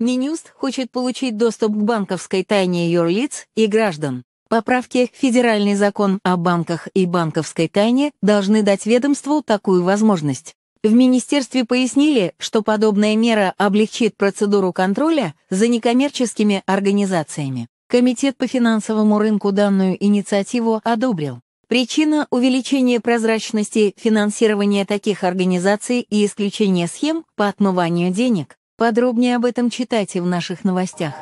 Минюст хочет получить доступ к банковской тайне юрлиц и граждан. Поправки в федеральный закон о банках и банковской тайне должны дать ведомству такую возможность. В министерстве пояснили, что подобная мера облегчит процедуру контроля за некоммерческими организациями. Комитет по финансовому рынку данную инициативу одобрил. Причина увеличения прозрачности финансирования таких организаций и исключение схем по отмыванию денег. Подробнее об этом читайте в наших новостях.